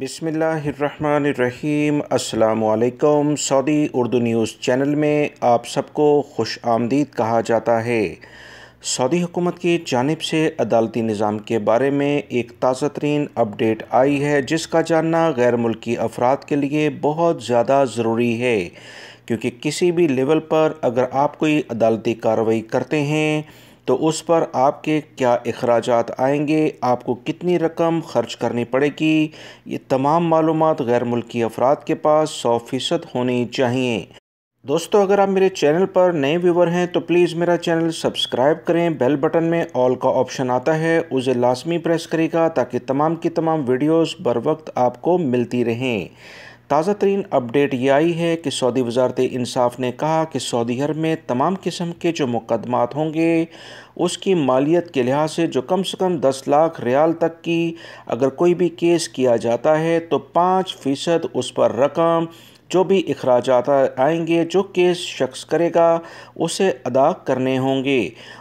बिसमीम अल्लाम Saudi Urdu news channel में आप सबको खुश आमदीद कहा जाता है सऊदी हुकूमत की जानब से अदालती निज़ाम के बारे में एक ताज़ा तरीन अपडेट आई है जिसका जानना गैर मुल्की अफराद के लिए बहुत ज़्यादा ज़रूरी है क्योंकि किसी भी लेवल पर अगर आप कोई अदालती कार्रवाई करते हैं तो उस पर आपके क्या अखराज आएंगे आपको कितनी रकम खर्च करनी पड़ेगी ये तमाम मालूम गैर मुल्की अफराद के पास सौ फ़ीसद होनी चाहिए दोस्तों अगर आप मेरे चैनल पर नए व्यूवर हैं तो प्लीज़ मेरा चैनल सब्सक्राइब करें बेल बटन में ऑल का ऑप्शन आता है उसे लाजमी प्रेस करेगा ताकि तमाम की तमाम वीडियोस बर वक्त आपको मिलती रहें ताज़ा तरीन अपडेट ये आई है कि सऊदी वजारत इंसाफ ने कहा कि सऊदी अरब में तमाम किस्म के जो मुकदमात होंगे उसकी मालियत के लिहाज से जो कम से कम दस लाख रियाल तक की अगर कोई भी केस किया जाता है तो पाँच फ़ीसद उस पर रकम जो भी अखराज आएंगे जो केस शख्स करेगा उसे अदा करने होंगे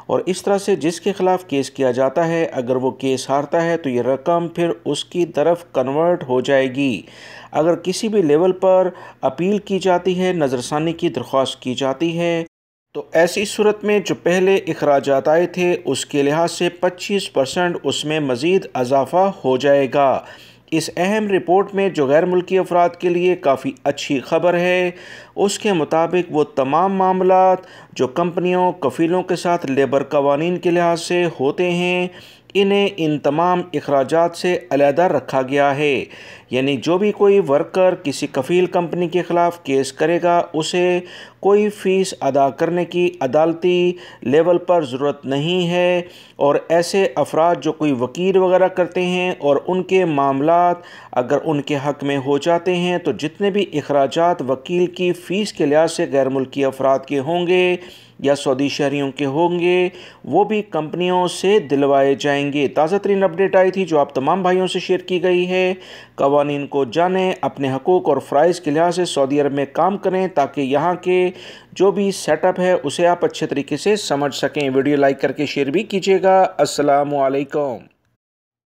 और इस तरह से जिसके ख़िलाफ़ केस किया जाता है अगर वो केस हारता है तो ये रकम फिर उसकी तरफ कन्वर्ट हो जाएगी अगर किसी भी लेवल पर अपील की जाती है नज़रसानी की दरख्वास्त की जाती है तो ऐसी सूरत में जो पहले अखराज आए थे उसके लिहाज से 25 परसेंट उसमें मज़ीद अजाफा हो जाएगा इस अहम रिपोर्ट में जो गैर मुल्की अफराद के लिए काफ़ी अच्छी खबर है उसके मुताबिक वो तमाम मामला जो कंपनियों कफ़ीलों के साथ लेबर कवानीन के लिहाज से होते हैं इन्हें इन तमाम अखराज से अलहदा रखा गया है यानी जो भी कोई वर्कर किसी कफ़ील कंपनी के ख़िलाफ़ केस करेगा उसे कोई फ़ीस अदा करने की अदालती लेवल पर ज़रूरत नहीं है और ऐसे अफराद जो कोई वकील वगैरह करते हैं और उनके मामला अगर उनके हक़ में हो जाते हैं तो जितने भी अखराज वकील की फ़ीस के लिहाज से गैर मुल्की अफराद के होंगे या सऊदी शहरीों के होंगे वो भी कंपनियों से दिलवाए जाएंगे ताज़ा तरीन अपडेट आई थी जो आप तमाम भाइयों से शेयर की गई है कवानीन को जानें अपने हकूक़ और फ़्राइज़ के लिहाज से सऊदी अरब में काम करें ताकि यहाँ के जो भी सेटअप है उसे आप अच्छे तरीके से समझ सकें वीडियो लाइक करके शेयर भी कीजिएगा असलकम